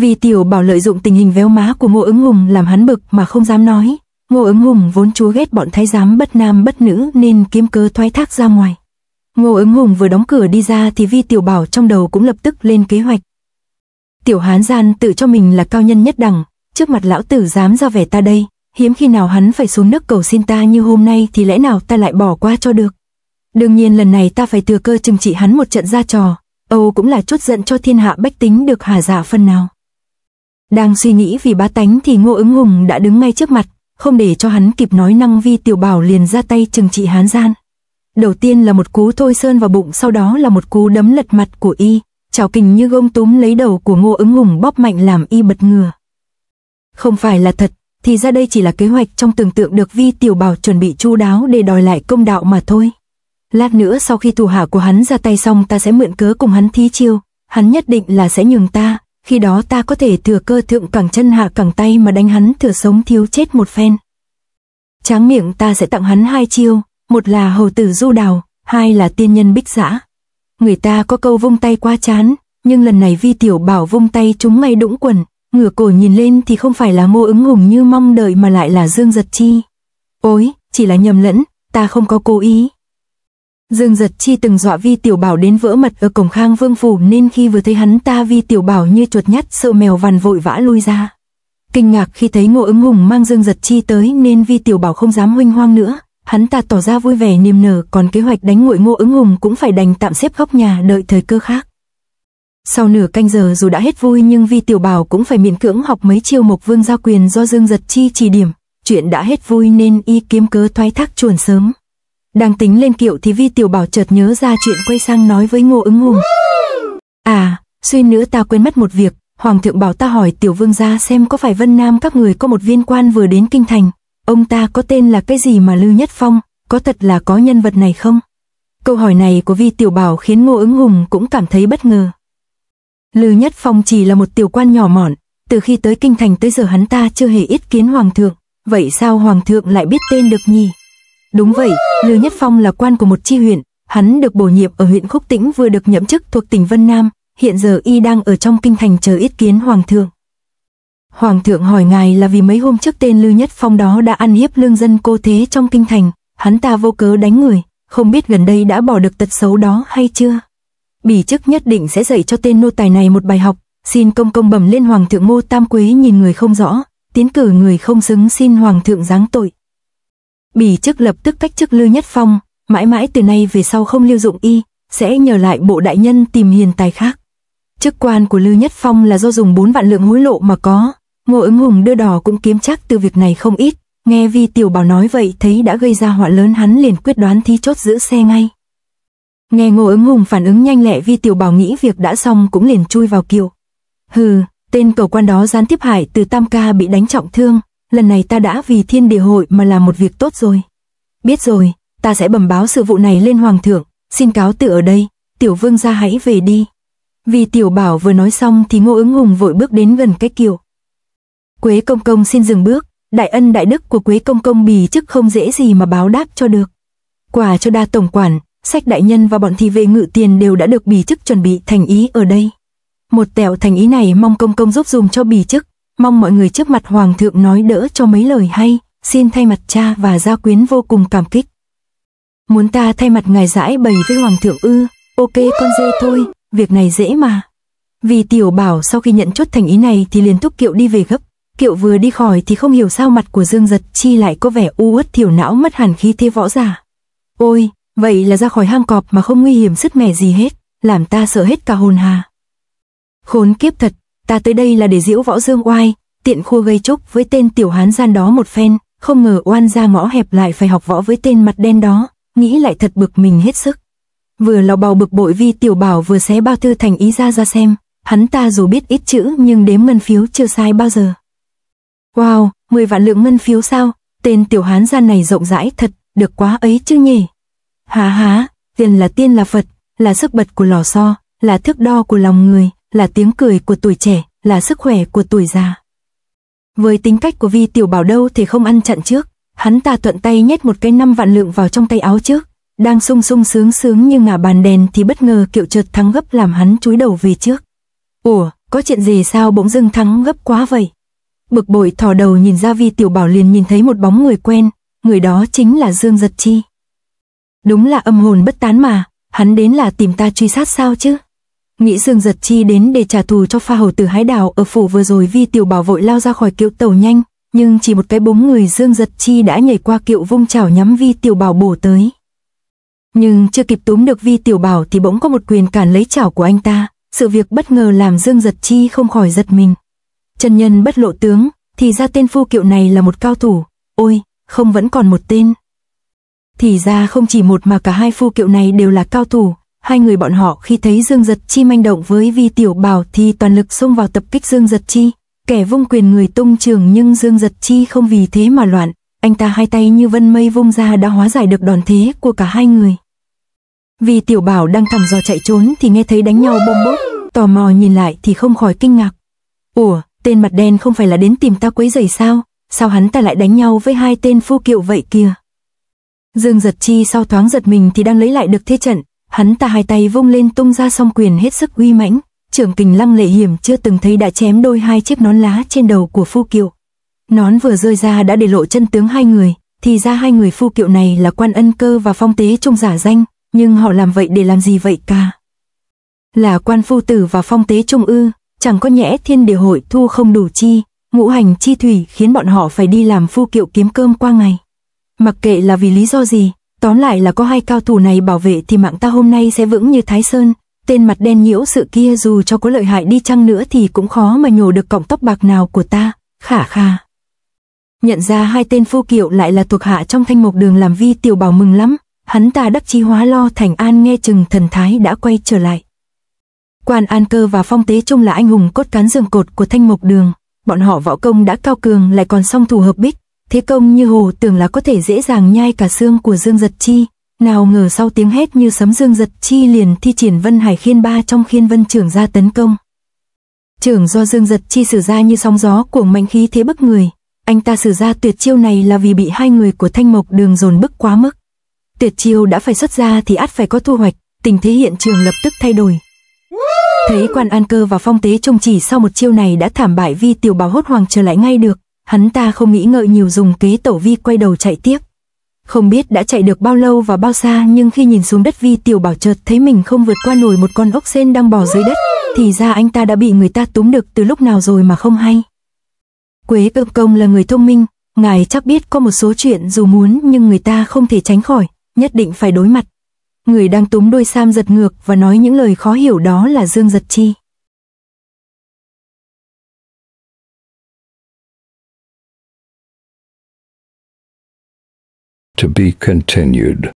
Vì tiểu bảo lợi dụng tình hình véo má của ngô ứng hùng làm hắn bực mà không dám nói. Ngô ứng hùng vốn chúa ghét bọn thái giám bất nam bất nữ nên kiếm cơ thoái thác ra ngoài. Ngô ứng hùng vừa đóng cửa đi ra thì vi tiểu bảo trong đầu cũng lập tức lên kế hoạch. Tiểu hán gian tự cho mình là cao nhân nhất đẳng, trước mặt lão tử dám ra vẻ ta đây, hiếm khi nào hắn phải xuống nước cầu xin ta như hôm nay thì lẽ nào ta lại bỏ qua cho được. Đương nhiên lần này ta phải thừa cơ trừng trị hắn một trận ra trò, Âu cũng là chút giận cho thiên hạ bách tính được hà giả dạ phân nào. Đang suy nghĩ vì bá tánh thì ngô ứng hùng đã đứng ngay trước mặt, không để cho hắn kịp nói năng vi tiểu bảo liền ra tay trừng trị hán gian. Đầu tiên là một cú thôi sơn vào bụng sau đó là một cú đấm lật mặt của y, chảo kình như gông túm lấy đầu của ngô ứng hùng bóp mạnh làm y bật ngừa. Không phải là thật, thì ra đây chỉ là kế hoạch trong tưởng tượng được vi tiểu bảo chuẩn bị chu đáo để đòi lại công đạo mà thôi. Lát nữa sau khi thủ hạ của hắn ra tay xong ta sẽ mượn cớ cùng hắn thí chiêu, hắn nhất định là sẽ nhường ta, khi đó ta có thể thừa cơ thượng cẳng chân hạ cẳng tay mà đánh hắn thừa sống thiếu chết một phen. Tráng miệng ta sẽ tặng hắn hai chiêu, một là hầu tử du đào, hai là tiên nhân bích giã. Người ta có câu vung tay quá chán, nhưng lần này vi tiểu bảo vung tay chúng ngay đũng quần, ngửa cổ nhìn lên thì không phải là mô ứng hùng như mong đợi mà lại là dương giật chi. Ôi, chỉ là nhầm lẫn, ta không có cố ý. Dương giật chi từng dọa vi tiểu bảo đến vỡ mật ở cổng khang vương phủ nên khi vừa thấy hắn ta vi tiểu bảo như chuột nhắt sợ mèo vằn vội vã lui ra. Kinh ngạc khi thấy ngô ứng hùng mang dương giật chi tới nên vi tiểu bảo không dám huynh hoang nữa. Hắn ta tỏ ra vui vẻ niềm nở còn kế hoạch đánh nguội ngô ứng hùng cũng phải đành tạm xếp góc nhà đợi thời cơ khác. Sau nửa canh giờ dù đã hết vui nhưng vi tiểu bảo cũng phải miễn cưỡng học mấy chiêu mục vương giao quyền do dương giật chi chỉ điểm. Chuyện đã hết vui nên y kiếm cớ thoái thác chuồn sớm. Đang tính lên kiệu thì Vi Tiểu Bảo chợt nhớ ra chuyện quay sang nói với Ngô ứng hùng. À, suy nữa ta quên mất một việc, Hoàng thượng bảo ta hỏi Tiểu Vương gia xem có phải Vân Nam các người có một viên quan vừa đến kinh thành. Ông ta có tên là cái gì mà Lưu Nhất Phong, có thật là có nhân vật này không? Câu hỏi này của Vi Tiểu Bảo khiến Ngô ứng hùng cũng cảm thấy bất ngờ. Lưu Nhất Phong chỉ là một tiểu quan nhỏ mọn, từ khi tới kinh thành tới giờ hắn ta chưa hề ít kiến Hoàng thượng, vậy sao Hoàng thượng lại biết tên được nhỉ? Đúng vậy, lư Nhất Phong là quan của một chi huyện, hắn được bổ nhiệm ở huyện Khúc Tĩnh vừa được nhậm chức thuộc tỉnh Vân Nam, hiện giờ y đang ở trong kinh thành chờ yết kiến Hoàng thượng. Hoàng thượng hỏi ngài là vì mấy hôm trước tên lư Nhất Phong đó đã ăn hiếp lương dân cô thế trong kinh thành, hắn ta vô cớ đánh người, không biết gần đây đã bỏ được tật xấu đó hay chưa. Bỉ chức nhất định sẽ dạy cho tên nô tài này một bài học, xin công công bẩm lên Hoàng thượng mô tam quế nhìn người không rõ, tiến cử người không xứng xin Hoàng thượng giáng tội. Bỉ chức lập tức cách chức lưu Nhất Phong, mãi mãi từ nay về sau không lưu dụng y, sẽ nhờ lại bộ đại nhân tìm hiền tài khác. Chức quan của lưu Nhất Phong là do dùng 4 vạn lượng hối lộ mà có, Ngô ứng hùng đưa đỏ cũng kiếm chắc từ việc này không ít, nghe Vi Tiểu Bảo nói vậy thấy đã gây ra họa lớn hắn liền quyết đoán thi chốt giữ xe ngay. Nghe Ngô ứng hùng phản ứng nhanh lẹ Vi Tiểu Bảo nghĩ việc đã xong cũng liền chui vào kiệu. Hừ, tên cầu quan đó gián tiếp hại từ Tam Ca bị đánh trọng thương, lần này ta đã vì thiên địa hội mà làm một việc tốt rồi. Biết rồi, ta sẽ bẩm báo sự vụ này lên hoàng thượng, xin cáo từ ở đây, tiểu vương gia hãy về đi. Vì tiểu bảo vừa nói xong thì ngô ứng hùng vội bước đến gần cái kiệu. Quế công công xin dừng bước, đại ân đại đức của quế công công bì chức không dễ gì mà báo đáp cho được. Quà cho đa tổng quản, sách đại nhân và bọn thị vệ ngự tiền đều đã được bì chức chuẩn bị thành ý ở đây. Một tẹo thành ý này mong công công giúp dùng cho bì chức, mong mọi người trước mặt Hoàng thượng nói đỡ cho mấy lời hay, xin thay mặt cha và gia quyến vô cùng cảm kích. Muốn ta thay mặt ngài giải bày với Hoàng thượng ư, ok con dê thôi, việc này dễ mà. Vì tiểu bảo sau khi nhận chốt thành ý này thì liền thúc kiệu đi về gấp, kiệu vừa đi khỏi thì không hiểu sao mặt của Dương Giật Chi lại có vẻ u uất thiểu não mất hẳn khi thế võ giả. Ôi, vậy là ra khỏi hang cọp mà không nguy hiểm sứt mẻ gì hết, làm ta sợ hết cả hồn hà. Khốn kiếp thật, ta tới đây là để diễu võ dương oai, tiện khua gây chúc với tên tiểu hán gian đó một phen, không ngờ oan ra ngõ hẹp lại phải học võ với tên mặt đen đó, nghĩ lại thật bực mình hết sức. Vừa lò bào bực bội vi tiểu bảo vừa xé bao thư thành ý ra ra xem, hắn ta dù biết ít chữ nhưng đếm ngân phiếu chưa sai bao giờ. Wow, 10 vạn lượng ngân phiếu sao, tên tiểu hán gian này rộng rãi thật, được quá ấy chứ nhỉ. Há há, tiền là tiên là Phật, là sức bật của lò xo, là thước đo của lòng người, là tiếng cười của tuổi trẻ, là sức khỏe của tuổi già. Với tính cách của Vi Tiểu Bảo đâu thì không ăn chặn trước, hắn ta thuận tay nhét một cái năm vạn lượng vào trong tay áo trước, đang sung sung sướng sướng như ngả bàn đèn thì bất ngờ kiệu trượt thắng gấp làm hắn chúi đầu về trước. Ủa, có chuyện gì sao bỗng dưng thắng gấp quá vậy? Bực bội thò đầu nhìn ra Vi Tiểu Bảo liền nhìn thấy một bóng người quen, người đó chính là Dương Giật Chi. Đúng là âm hồn bất tán mà, hắn đến là tìm ta truy sát sao chứ? nghĩ Dương Giật Chi đến để trả thù cho pha hầu Từ hái đảo ở phủ vừa rồi vi tiểu bảo vội lao ra khỏi kiệu tàu nhanh, nhưng chỉ một cái bóng người Dương Giật Chi đã nhảy qua kiệu vung chảo nhắm vi tiểu bảo bổ tới. Nhưng chưa kịp túm được vi tiểu bảo thì bỗng có một quyền cản lấy chảo của anh ta, sự việc bất ngờ làm Dương Giật Chi không khỏi giật mình. chân nhân bất lộ tướng, thì ra tên phu kiệu này là một cao thủ, ôi, không vẫn còn một tên. Thì ra không chỉ một mà cả hai phu kiệu này đều là cao thủ, hai người bọn họ khi thấy Dương Giật Chi manh động với Vi Tiểu Bảo thì toàn lực xông vào tập kích Dương Giật Chi. Kẻ vung quyền người tung trường nhưng Dương Giật Chi không vì thế mà loạn, anh ta hai tay như vân mây vung ra đã hóa giải được đòn thế của cả hai người. Vi Tiểu Bảo đang thẳng dò chạy trốn thì nghe thấy đánh nhau bom bốp, tò mò nhìn lại thì không khỏi kinh ngạc. Ủa, tên mặt đen không phải là đến tìm ta quấy rầy sao, sao hắn ta lại đánh nhau với hai tên phu kiệu vậy kìa. Dương giật chi sau thoáng giật mình thì đang lấy lại được thế trận, hắn ta hai tay vung lên tung ra song quyền hết sức uy mãnh, trưởng kình lăng lệ hiểm chưa từng thấy đã chém đôi hai chiếc nón lá trên đầu của phu kiệu. Nón vừa rơi ra đã để lộ chân tướng hai người, thì ra hai người phu kiệu này là quan ân cơ và phong tế trung giả danh, nhưng họ làm vậy để làm gì vậy cả? Là quan phu tử và phong tế trung ư, chẳng có nhẽ thiên địa hội thu không đủ chi, ngũ hành chi thủy khiến bọn họ phải đi làm phu kiệu kiếm cơm qua ngày. Mặc kệ là vì lý do gì, Tóm lại là có hai cao thủ này bảo vệ thì mạng ta hôm nay sẽ vững như Thái Sơn, tên mặt đen nhiễu sự kia dù cho có lợi hại đi chăng nữa thì cũng khó mà nhổ được cọng tóc bạc nào của ta, khả khả. Nhận ra hai tên phu kiệu lại là thuộc hạ trong thanh mục đường làm vi tiểu bảo mừng lắm, hắn ta đắc chí hóa lo thành an nghe chừng thần thái đã quay trở lại. Quan An Cơ và Phong Tế Trung là anh hùng cốt cán giường cột của thanh mục đường, bọn họ võ công đã cao cường lại còn song thủ hợp bích, Thế công như hồ tưởng là có thể dễ dàng nhai cả xương của Dương Giật Chi, nào ngờ sau tiếng hét như sấm Dương Giật Chi liền thi triển Vân Hải Khiên Ba trong Khiên Vân trưởng ra tấn công. Trưởng do Dương Giật Chi sử ra như sóng gió cuồng mạnh khí thế bức người, anh ta sử ra tuyệt chiêu này là vì bị hai người của Thanh Mộc Đường dồn bức quá mức. Tuyệt chiêu đã phải xuất ra thì ắt phải có thu hoạch, tình thế hiện trường lập tức thay đổi. Thấy quan an cơ và phong tế trông chỉ sau một chiêu này đã thảm bại vì tiểu bào hốt hoàng trở lại ngay được, hắn ta không nghĩ ngợi nhiều dùng kế tổ vi quay đầu chạy tiếp. Không biết đã chạy được bao lâu và bao xa nhưng khi nhìn xuống đất vi tiểu bảo chợt thấy mình không vượt qua nổi một con ốc sen đang bò dưới đất, thì ra anh ta đã bị người ta túm được từ lúc nào rồi mà không hay. Quế công công là người thông minh, ngài chắc biết có một số chuyện dù muốn nhưng người ta không thể tránh khỏi, nhất định phải đối mặt. Người đang túm đôi Sam giật ngược và nói những lời khó hiểu đó là Dương Giật Chi. to be continued.